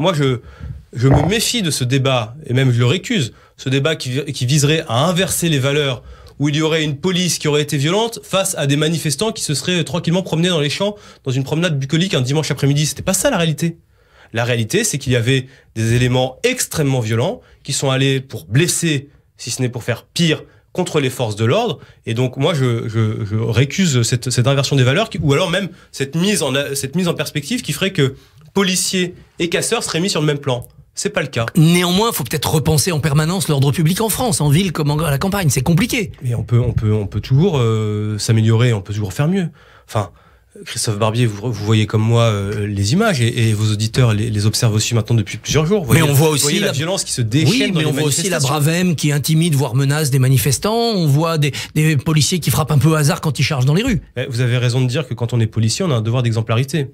moi, je, me méfie de ce débat, et même je le récuse, ce débat qui, viserait à inverser les valeurs où il y aurait une police qui aurait été violente face à des manifestants qui se seraient tranquillement promenés dans les champs dans une promenade bucolique un dimanche après-midi. C'était pas ça la réalité. La réalité, c'est qu'il y avait des éléments extrêmement violents qui sont allés pour blesser, si ce n'est pour faire pire, contre les forces de l'ordre. Et donc, moi, je, récuse cette, inversion des valeurs, ou alors même cette mise en perspective qui ferait que policiers et casseurs seraient mis sur le même plan. C'est pas le cas. Néanmoins, il faut peut-être repenser en permanence l'ordre public en France, en ville comme en, à la campagne. C'est compliqué. Mais on peut, on peut, on peut toujours euh, s'améliorer, on peut toujours faire mieux. Enfin, Christophe Barbier, vous, voyez comme moi euh, les images et, vos auditeurs les, observent aussi maintenant depuis plusieurs jours. Voyez, mais on voit aussi la... violence qui se déchaîne. mais on voit aussi la bravème qui intimide, voire menace des manifestants. On voit des, des, policiers qui frappent un peu au hasard quand ils chargent dans les rues. Eh, vous avez raison de dire que quand on est policier, on a un devoir d'exemplarité.